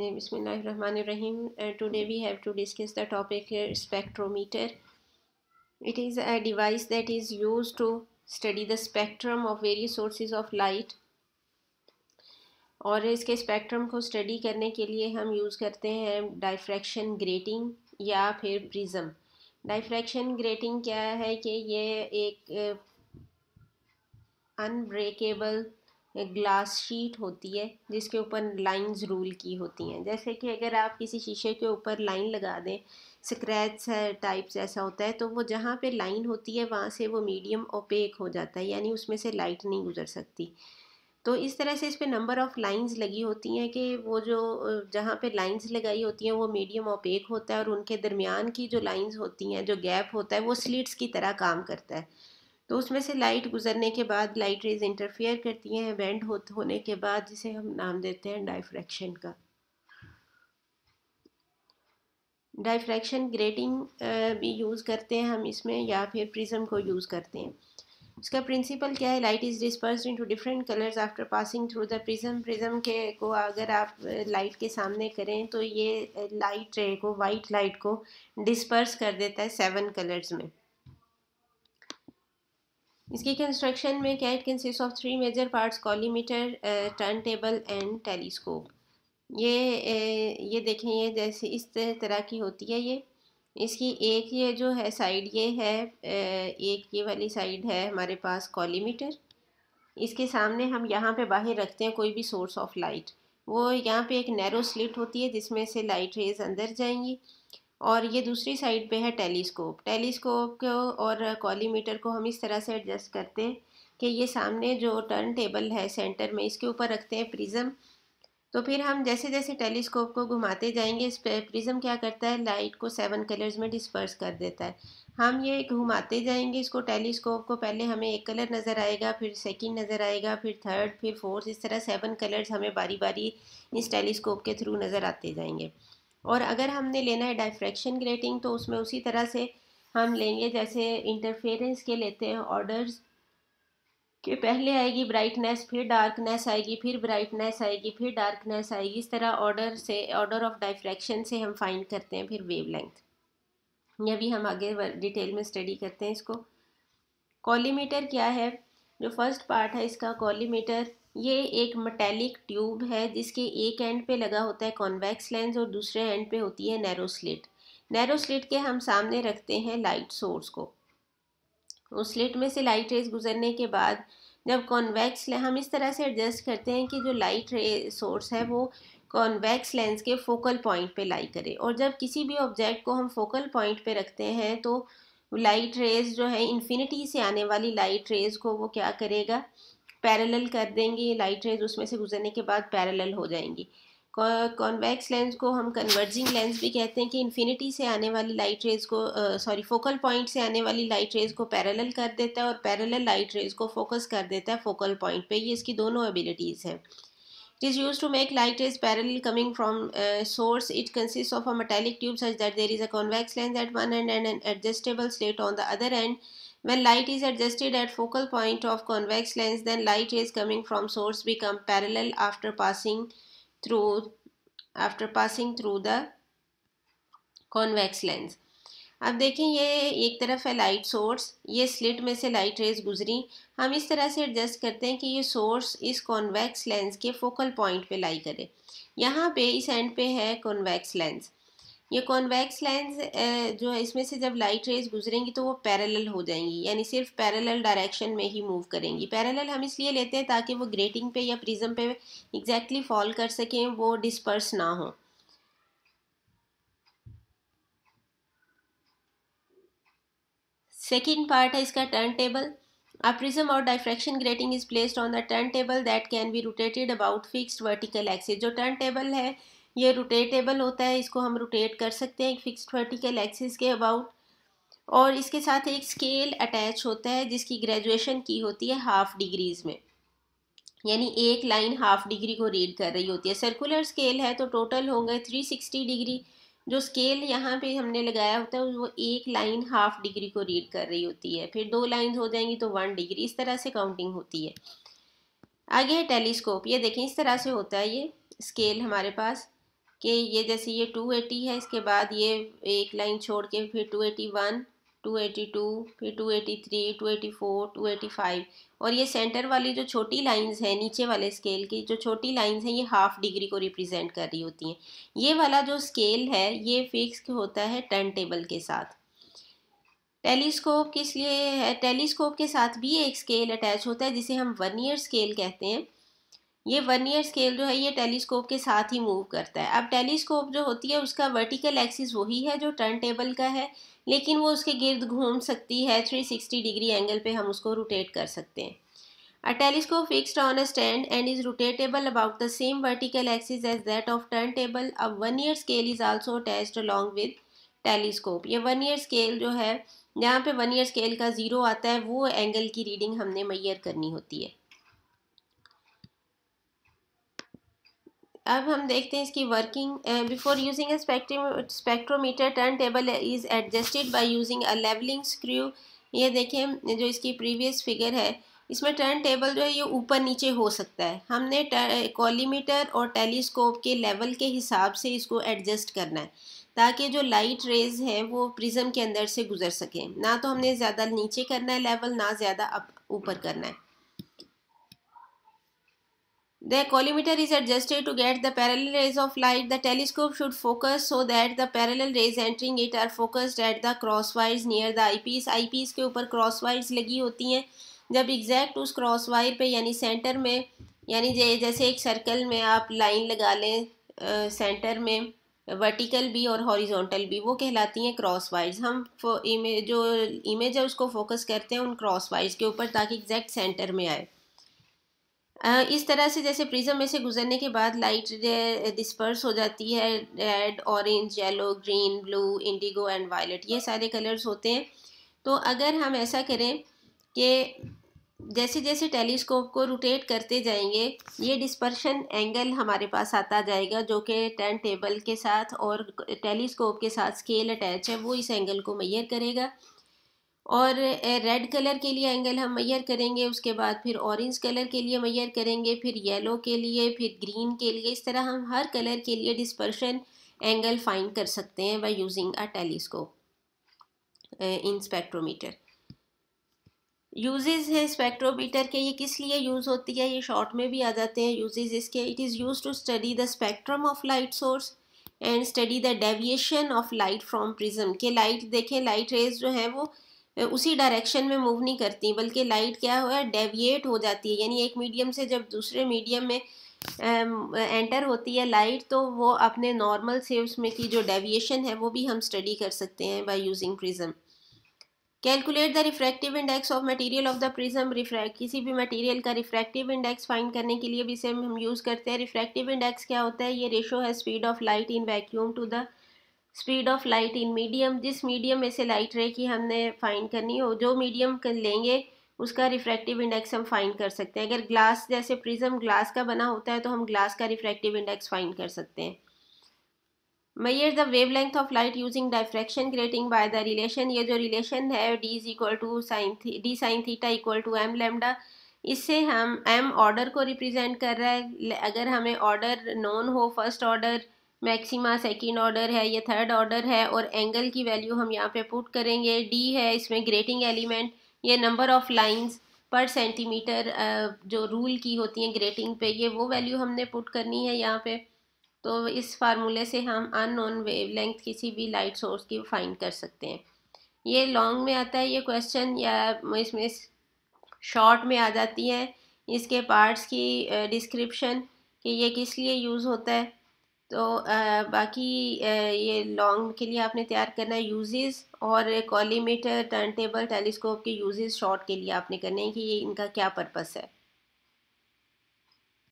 बिस्मिल्लाहिर्रहमानिर्रहीम today we have to discuss the topic spectrometer it is a device that is used to study the spectrum of various sources of light और इसके spectrum को study करने के लिए हम use करते हैं डाइफ्रैक्शन ग्रेटिंग या फिर प्रिज्म डाइफ्रैक्शन ग्रेटिंग क्या है कि ये एक अनब्रेकेबल एक ग्लास शीट होती है जिसके ऊपर लाइंस रूल की होती हैं जैसे कि अगर आप किसी शीशे के ऊपर लाइन लगा दें स्क्रैच टाइप्स ऐसा होता है तो वो जहाँ पे लाइन होती है वहाँ से वो मीडियम ओपेक हो जाता है यानी उसमें से लाइट नहीं गुजर सकती तो इस तरह से इस पर नंबर ऑफ़ लाइंस लगी होती हैं कि वो जो जहाँ पे लाइंस लगाई होती हैं वो मीडियम ओपेक होता है और उनके दरमियान की जो लाइंस होती हैं जो गैप होता है वो स्लिट्स की तरह काम करता है तो उसमें से लाइट गुजरने के बाद लाइट रेज इंटरफेयर करती हैं बेंड हो, होने के बाद जिसे हम नाम देते हैं डाइफ्रैक्शन का डाइफ्रैक्शन ग्रेटिंग भी यूज़ करते हैं हम इसमें या फिर प्रिज्म को यूज़ करते हैं इसका प्रिंसिपल क्या है light is disperse to different colours after passing through the prism prism के को अगर आप लाइट के सामने करें तो ये लाइट रे को वाइट लाइट को डिस्पर्स कर देता है सेवन कलर्स में इसकी कंस्ट्रक्शन में it consist of three major parts collimator turn table and telescope ये ये देखें ये जैसे इस तरह की होती है ये इसकी एक ये जो है साइड ये है एक ये वाली साइड है हमारे पास कॉलीमीटर इसके सामने हम यहाँ पे बाहर रखते हैं कोई भी सोर्स ऑफ लाइट वो यहाँ पे एक नैरो स्लिट होती है जिसमें से लाइट रेज अंदर जाएंगी और ये दूसरी साइड पे है टेलीस्कोप टेलीस्कोप को और कॉलीमीटर को हम इस तरह से एडजस्ट करते हैं कि ये सामने जो टर्न टेबल है सेंटर में इसके ऊपर रखते हैं प्रिज्म तो फिर हम जैसे जैसे टेलीस्कोप को घुमाते जाएंगे इस प्रिज़म क्या करता है लाइट को सेवन कलर्स में डिस्पर्स कर देता है हम ये घुमाते जाएंगे इसको टेलीस्कोप को पहले हमें एक कलर नज़र आएगा फिर सेकंड नज़र आएगा फिर थर्ड फिर फोर्थ इस तरह सेवन कलर्स हमें बारी बारी इस टेलीस्कोप के थ्रू नज़र आते जाएंगे और अगर हमने लेना है डायफ्रैक्शन ग्रेटिंग तो उसमें उसी तरह से हम लेंगे जैसे इंटरफेरेंस के लेते हैं ऑर्डर्स कि पहले आएगी ब्राइटनेस फिर डार्कनेस आएगी फिर ब्राइटनेस आएगी फिर डार्कनेस आएगी इस तरह ऑर्डर से ऑर्डर ऑफ डायफ्रैक्शन से हम फाइंड करते हैं फिर वेव लेंथ यह भी हम आगे डिटेल में स्टडी करते हैं इसको कॉलीमीटर क्या है जो फर्स्ट पार्ट है इसका कॉलीमीटर ये एक मटेलिक ट्यूब है जिसके एक एंड पे लगा होता है कॉन्वेक्स लेंस और दूसरे एंड पे होती है नैरो स्लिट नैरो स्लिट के हम सामने रखते हैं लाइट सोर्स को उस स्लिट में से लाइट रेज गुजरने के बाद जब कॉन्वेक्स हम इस तरह से एडजस्ट करते हैं कि जो लाइट रे सोर्स है वो कॉन्वेक्स लेंस के फोकल पॉइंट पे लाई करे और जब किसी भी ऑब्जेक्ट को हम फोकल पॉइंट पे रखते हैं तो लाइट रेज जो है इन्फिनिटी से आने वाली लाइट रेज को वो क्या करेगा पैरेलल कर देंगे लाइट रेज उसमें से गुजरने के बाद पैरेलल हो जाएंगी कॉन्वैक्स लेंस को हम कन्वर्जिंग लेंस भी कहते हैं कि इन्फिनिटी से आने वाली लाइट रेज को सॉरी फोकल पॉइंट से आने वाली लाइट रेज को पैरेलल कर देता है और पैरेलल लाइट रेज को फोकस कर देता है फोकल पॉइंट पे ये इसकी दोनों एबिलिटीज़ हैं it is use to make light rays parallel coming from source it consist of a metallic tube such that there is a convex lens at one end and an adjustable slit on the other end When light is adjusted at focal point of convex lens, then light is coming from source become parallel after passing through after passing through the convex lens. अब देखें ये एक तरफ है light source ये slit में से light rays गुजरी हम इस तरह से एडजस्ट करते हैं कि ये सोर्स इस कॉन्वेक्स लेंस के फोकल पॉइंट पे लाई करे यहाँ पे इस एंड पे है कॉन्वेक्स लेंस ये कॉन्वेक्स लेंस जो है इसमें से जब लाइट रेज गुजरेंगी तो वो पैरेलल हो जाएंगी यानी सिर्फ पैरेलल डायरेक्शन में ही मूव करेंगी पैरेलल हम इसलिए लेते हैं ताकि वो ग्रेटिंग पे या प्रिज्म पे एग्जैक्टली फॉल कर सकें वो डिस्पर्स ना हो सेकेंड पार्ट है इसका टर्न टेबल अ प्रिज्म और or grating is placed on the turn table that can be rotated about fixed vertical axis जो टर्न टेबल है ये रोटेटेबल होता है इसको हम रोटेट कर सकते हैं एक फिक्स वर्टिकल एक्सिस के अबाउट और इसके साथ एक स्केल अटैच होता है जिसकी ग्रेजुएशन की होती है हाफ डिग्रीज़ में यानी एक लाइन हाफ डिग्री को रीड कर रही होती है सर्कुलर स्केल है तो टोटल होंगे थ्री सिक्सटी डिग्री जो स्केल यहाँ पे हमने लगाया होता है वो एक लाइन हाफ डिग्री को रीड कर रही होती है फिर दो लाइन हो जाएंगी तो वन डिग्री इस तरह से काउंटिंग होती है आगे है टेलीस्कोप ये देखें इस तरह से होता है ये स्केल हमारे पास कि ये जैसे ये टू एटी है इसके बाद ये एक लाइन छोड़ के फिर two eighty one two eighty two फिर two eighty three two eighty four two eighty five और ये सेंटर वाली जो छोटी लाइंस हैं नीचे वाले स्केल की जो छोटी लाइंस हैं ये हाफ़ डिग्री को रिप्रेजेंट कर रही होती हैं ये वाला जो स्केल है ये फिक्स होता है टर्न टेबल के साथ टेलीस्कोप किस लिए है टेलीस्कोप के साथ भी एक स्केल अटैच होता है जिसे हम वन ईयर स्केल कहते हैं ये वन ईयर स्केल जो है ये टेलीस्कोप के साथ ही मूव करता है अब टेलीस्कोप जो होती है उसका वर्टिकल एक्सिस वही है जो टर्न टेबल का है लेकिन वो उसके गिर्द घूम सकती है थ्री सिक्सटी डिग्री एंगल पे हम उसको रोटेट कर सकते हैं a telescope fixed on a stand and is rotatable about the same vertical axis as that of turn table अब vernier scale is also attach along with telescope ये vernier scale जो है जहाँ पे vernier scale का zero आता है वो एंगल की रीडिंग हमने मैयर करनी होती है अब हम देखते हैं इसकी working before using spectrometer turn table is adjusted by using a levelling screw ये देखें जो इसकी प्रीवियस फिगर है इसमें टर्न टेबल जो है ये ऊपर नीचे हो सकता है हमने कॉलीमीटर और टेलीस्कोप के लेवल के हिसाब से इसको एडजस्ट करना है ताकि जो लाइट रेज है वो प्रिज्म के अंदर से गुजर सकें ना तो हमने ज़्यादा नीचे करना है लेवल ना ज़्यादा अप ऊपर करना है The collimator is adjusted to get the parallel rays of light. The telescope should focus so that the parallel rays entering it are focused at the crosswires near the eyepiece. Eyepiece के ऊपर crosswires लगी होती हैं जब exact उस cross wire पे यानी centre में यानी जैसे एक सर्कल में आप लाइन लगा लें आ, सेंटर में वर्टिकल भी और हॉरिजॉन्टल भी वो कहलाती हैं क्रॉस वाइज हम इमेज जो इमेज है उसको फोकस करते हैं उन क्रॉस वाइज के ऊपर ताकि एग्जैक्ट सेंटर में आए इस तरह से जैसे प्रिज्म में से गुजरने के बाद लाइट डिस्पर्स हो जाती है red orange yellow green blue indigo and violet ये सारे कलर्स होते हैं तो अगर हम ऐसा करें कि जैसे जैसे टेलीस्कोप को रोटेट करते जाएंगे ये डिस्पर्शन एंगल हमारे पास आता जाएगा जो कि टर्न टेबल के साथ और टेलीस्कोप के साथ स्केल अटैच है वो इस एंगल को मैयर करेगा और रेड कलर के लिए एंगल हम मैयर करेंगे उसके बाद फिर ऑरेंज कलर के लिए मैयर करेंगे फिर येलो के लिए फिर ग्रीन के लिए इस तरह हम हर कलर के लिए डिस्पर्शन एंगल फाइंड कर सकते हैं by using a telescope in spectrometer uses हैं स्पेक्ट्रोमीटर के ये किस लिए यूज़ होती है ये शॉर्ट में भी आ जाते हैं यूजेस इसके it is use to study the spectrum of light source and study the deviation of light from prism के लाइट देखें लाइट रेज जो है वो उसी डायरेक्शन में मूव नहीं करती बल्कि लाइट क्या हो डेविएट हो जाती है यानी एक मीडियम से जब दूसरे मीडियम में एंटर होती है लाइट तो वो अपने नॉर्मल से उसमें की जो डेविएशन है वो भी हम स्टडी कर सकते हैं by using prism calculate the refractive index of material of the prism refract किसी भी मटेरियल का रिफ्रैक्टिव इंडेक्स फाइंड करने के लिए भी सेम हम यूज़ करते हैं रिफ्रैक्टिव इंडेक्स क्या होता है ये रेशो है speed of light in vacuum to the speed of light in medium जिस मीडियम में से लाइट रे की हमने फाइंड करनी हो जो मीडियम लेंगे उसका रिफ्रैक्टिव इंडेक्स हम फाइंड कर सकते हैं अगर ग्लास जैसे प्रिज्म ग्लास का बना होता है तो हम ग्लास का रिफ्रैक्टिव इंडेक्स फाइंड कर सकते हैं मैयर the wavelength of light using diffraction grating by the relation ये जो रिलेशन है d is equal to sine the d sine theta equal to m lambda इससे हम एम ऑर्डर को रिप्रेजेंट कर रहा है अगर हमें ऑर्डर नॉन हो first order maxima second order है या थर्ड ऑर्डर है और एंगल की वैल्यू हम यहाँ पे पुट करेंगे डी है इसमें ग्रेटिंग एलिमेंट ये number of lines per centimetre जो रूल की होती है ग्रेटिंग पे ये वो वैल्यू हमने पुट करनी है यहाँ पे तो इस फार्मूले से हम अननोन वेवलेंथ किसी भी लाइट सोर्स की फाइंड कर सकते हैं ये लॉन्ग में आता है ये क्वेश्चन या इसमें शॉर्ट में आ जाती है इसके पार्ट्स की डिस्क्रिप्शन कि ये किस लिए यूज़ होता है तो आ, बाकी आ, ये लॉन्ग के लिए आपने तैयार करना है यूजेस और कॉलीमीटर टर्न टेबल टेलीस्कोप के यूजेस शॉर्ट के लिए आपने करने हैं कि ये इनका क्या पर्पस है